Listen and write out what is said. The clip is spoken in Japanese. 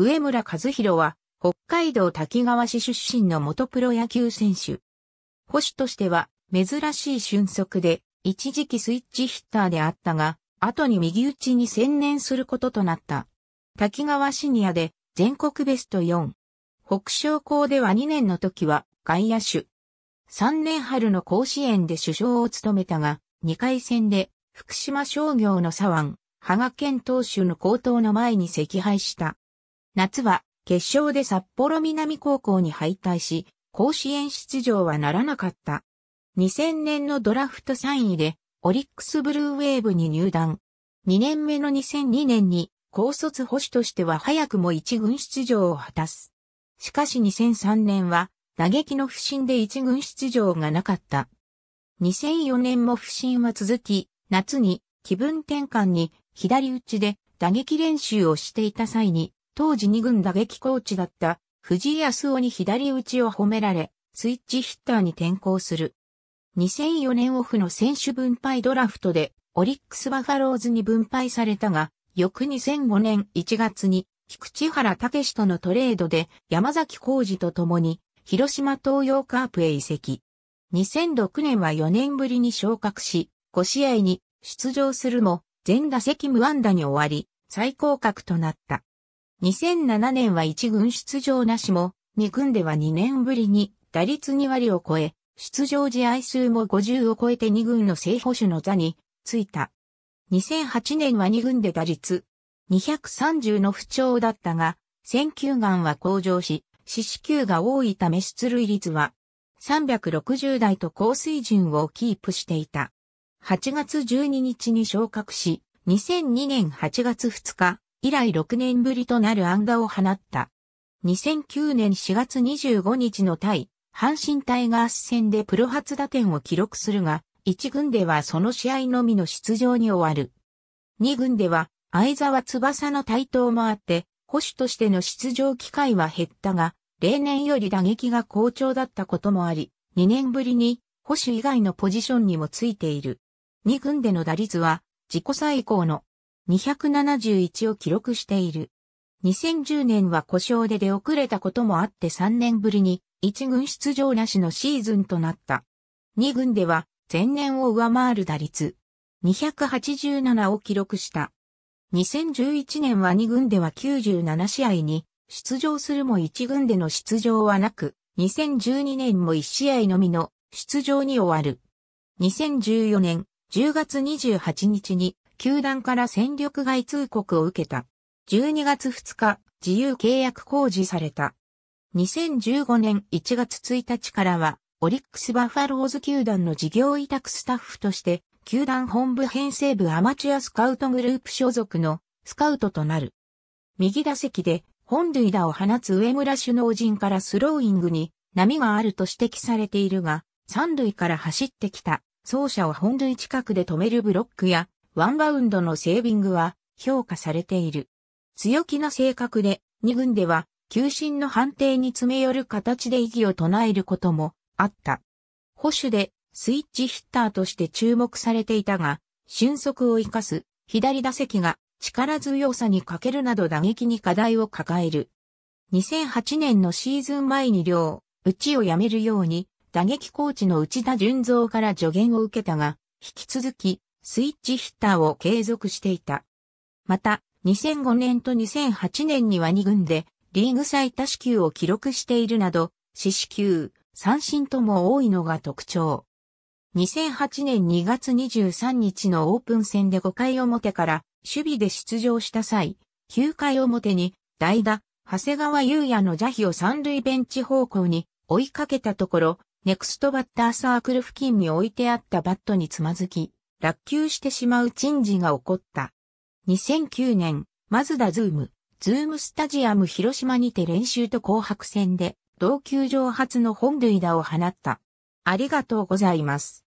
上村和弘は、北海道滝川市出身の元プロ野球選手。保守としては、珍しい俊足で、一時期スイッチヒッターであったが、後に右打ちに専念することとなった。滝川シニアで、全国ベスト4。北昇校では2年の時は、外野手。3年春の甲子園で首相を務めたが、2回戦で、福島商業の左腕、羽賀健投手の高頭の前に赤敗した。夏は決勝で札幌南高校に敗退し、甲子園出場はならなかった。2000年のドラフト3位でオリックスブルーウェーブに入団。2年目の2002年に高卒保守としては早くも1軍出場を果たす。しかし2003年は打撃の不振で一軍出場がなかった。2004年も不振は続き、夏に気分転換に左打ちで打撃練習をしていた際に当時2軍打撃コーチだった藤井康夫に左打ちを褒められ、スイッチヒッターに転向する。2004年オフの選手分配ドラフトで、オリックスバファローズに分配されたが、翌2005年1月に、菊池原武史とのトレードで山崎浩二と共に、広島東洋カープへ移籍。2006年は4年ぶりに昇格し、5試合に出場するも、全打席無安打に終わり、最高格となった。2007年は1軍出場なしも、2軍では2年ぶりに打率2割を超え、出場試合数も50を超えて2軍の正捕手の座についた。2008年は2軍で打率230の不調だったが、選球眼は向上し、四死球が多いため出塁率は360台と高水準をキープしていた。8月12日に昇格し、2002年8月2日、以来6年ぶりとなる安打を放った。2009年4月25日の対、阪神タイガース戦でプロ初打点を記録するが、1軍ではその試合のみの出場に終わる。2軍では、相沢翼の台頭もあって、保守としての出場機会は減ったが、例年より打撃が好調だったこともあり、2年ぶりに保守以外のポジションにもついている。2軍での打率は自己最高の271を記録している。2010年は故障で出遅れたこともあって3年ぶりに1軍出場なしのシーズンとなった。2軍では前年を上回る打率287を記録した。2011年は2軍では97試合に出場するも1軍での出場はなく、2012年も1試合のみの出場に終わる。2014年10月28日に球団から戦力外通告を受けた。12月2日、自由契約公示された。2015年1月1日からは、オリックスバファローズ球団の事業委託スタッフとして、球団本部編成部アマチュアスカウトグループ所属のスカウトとなる。右打席で本塁打を放つ上村首脳陣からスローイングに波があると指摘されているが、三塁から走ってきた走者を本塁近くで止めるブロックやワンバウンドのセービングは評価されている。強気な性格で、2軍では、球審の判定に詰め寄る形で異議を唱えることもあった。保守でスイッチヒッターとして注目されていたが、俊足を生かす左打席が力強さに欠けるなど打撃に課題を抱える。2008年のシーズン前に両、打ちをやめるように、打撃コーチの内田純造から助言を受けたが、引き続きスイッチヒッターを継続していた。また、2005年と2008年には2軍でリーグ最多支給を記録しているなど、四支給、三振とも多いのが特徴。2008年2月23日のオープン戦で5回表から守備で出場した際、9回表に代打、長谷川優也の邪秘を三塁ベンチ方向に追いかけたところ、ネクストバッターサークル付近に置いてあったバットにつまずき、落球してしまう珍事が起こった。2009年、マズダズーム、ズームスタジアム広島にて練習と紅白戦で、同球場初の本塁打を放った。ありがとうございます。